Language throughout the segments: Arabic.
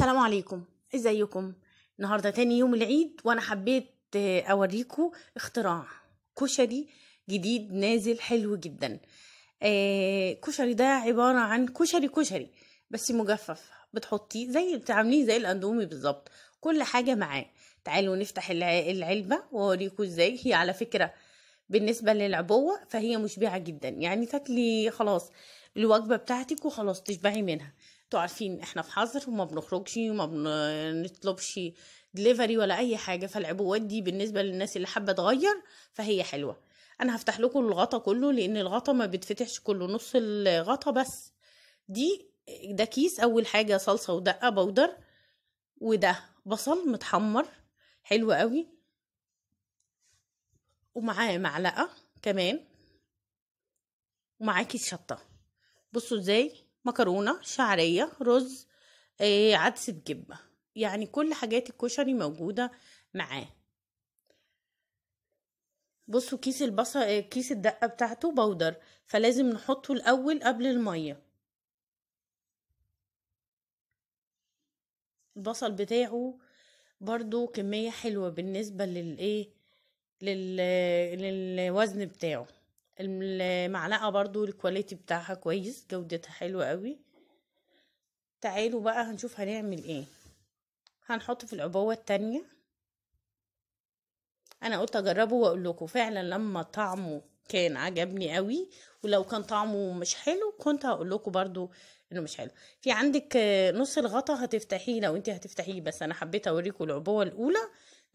السلام عليكم ازيكم النهارده تاني يوم العيد وانا حبيت آه، اوريكم اختراع كشري جديد نازل حلو جدا آه كشري ده عباره عن كشري كشري بس مجفف بتحطيه زي بتعمليه زي الاندومي بالظبط كل حاجه معاه تعالوا نفتح العلبه واوريكم ازاي هي على فكره بالنسبه للعبوه فهي مشبعه جدا يعني تاكلي خلاص الوجبه بتاعتك وخلاص تشبعي منها انتوا عارفين احنا في حظر وما بنخرجش وما بنطلبش دليفري ولا اي حاجه فالعبوات دي بالنسبه للناس اللي حابه تغير فهي حلوه انا هفتح لكم الغطا كله لان الغطا ما بتفتحش كله نص الغطا بس دي ده كيس اول حاجه صلصه ودقه بودر وده بصل متحمر حلو قوي ومعاه معلقه كمان ومعاه كيس شطه بصوا ازاي مكرونة شعرية رز آه عدسه جبه يعني كل حاجات الكشري موجودة معاه بصوا كيس البصل آه، كيس الدقة بتاعته بودر فلازم نحطه الأول قبل المية البصل بتاعه برضو كمية حلوة بالنسبة للايه آه، للوزن بتاعه المعلقة برضو الكواليتي بتاعها كويس جودتها حلوة قوي تعالوا بقى هنشوف هنعمل ايه هنحط في العبوة التانية انا قلت اجربه واقول لكم فعلا لما طعمه كان عجبني قوي ولو كان طعمه مش حلو كنت هقول لكم برضو انه مش حلو في عندك نص الغطا هتفتحيه لو انت هتفتحيه بس انا حبيت اوريكم العبوه الاولى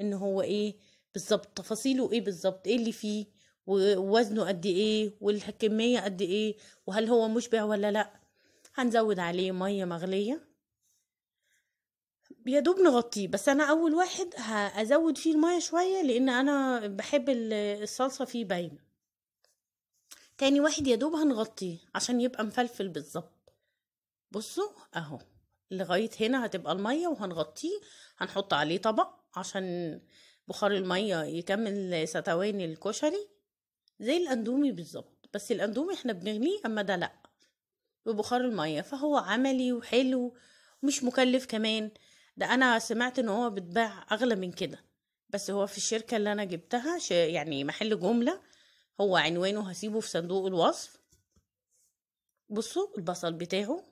ان هو ايه بالظبط تفاصيله ايه بالظبط ايه اللي فيه ووزنه قد ايه والكميه قد ايه وهل هو مشبع ولا لا هنزود عليه ميه مغليه يا دوب نغطيه بس انا اول واحد هزود فيه الميه شويه لان انا بحب الصلصه فيه باينه تاني واحد يا دوب هنغطيه عشان يبقى مفلفل بالظبط بصوا اهو لغايه هنا هتبقى الميه وهنغطيه هنحط عليه طبق عشان بخار الميه يكمل ستواني الكشري زي الاندومي بالظبط بس الاندومي احنا بنغليه اما ده لا ببخار الميه فهو عملي وحلو ومش مكلف كمان ده انا سمعت ان هو بيتباع اغلى من كده بس هو في الشركه اللي انا جبتها يعني محل جمله هو عنوانه هسيبه في صندوق الوصف بصوا البصل بتاعه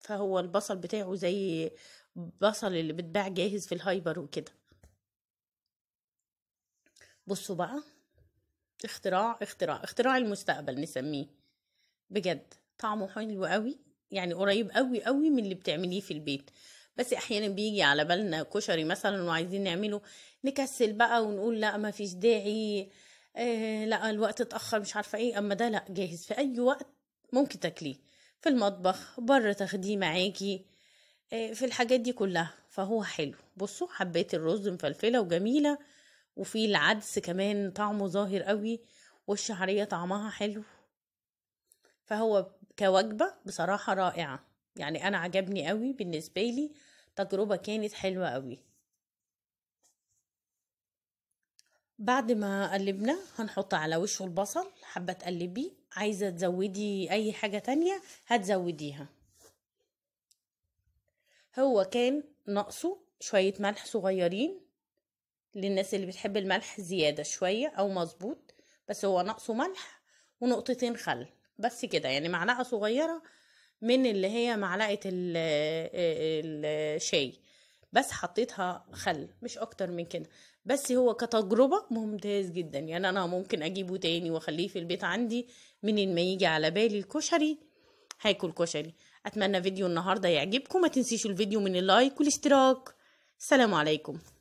فهو البصل بتاعه زي بصل اللي بتباع جاهز في الهايبر وكده بصوا بقى اختراع اختراع اختراع المستقبل نسميه بجد طعمه حلو قوي يعني قريب قوي قوي من اللي بتعمليه في البيت بس احيانا بيجي على بالنا كشري مثلا وعايزين نعمله نكسل بقى ونقول لا ما فيش داعي آه لا الوقت اتاخر مش عارفه ايه اما ده لا جاهز في اي وقت ممكن تاكليه في المطبخ بره تاخديه معاكي آه في الحاجات دي كلها فهو حلو بصوا حبيت الرز مفلفله وجميله وفي العدس كمان طعمه ظاهر قوي والشعرية طعمها حلو فهو كوجبة بصراحة رائعة يعني أنا عجبني قوي بالنسبة لي تجربة كانت حلوة قوي بعد ما قلبنا هنحط على وشه البصل حبة تقلبيه عايزة تزودي أي حاجة تانية هتزوديها هو كان ناقصه شوية ملح صغيرين للناس اللي بتحب الملح زيادة شوية أو مظبوط بس هو ناقصه ملح ونقطتين خل بس كده يعني معلقة صغيرة من اللي هي معلقة الشاي آه، بس حطيتها خل مش اكتر من كده بس هو كتجربة ممتاز جدا يعني انا ممكن اجيبه تاني واخليه في البيت عندي من ما يجي على بالي الكشري هاكل كشري اتمنى فيديو النهاردة يعجبكم ما تنسيش الفيديو من اللايك والاشتراك السلام عليكم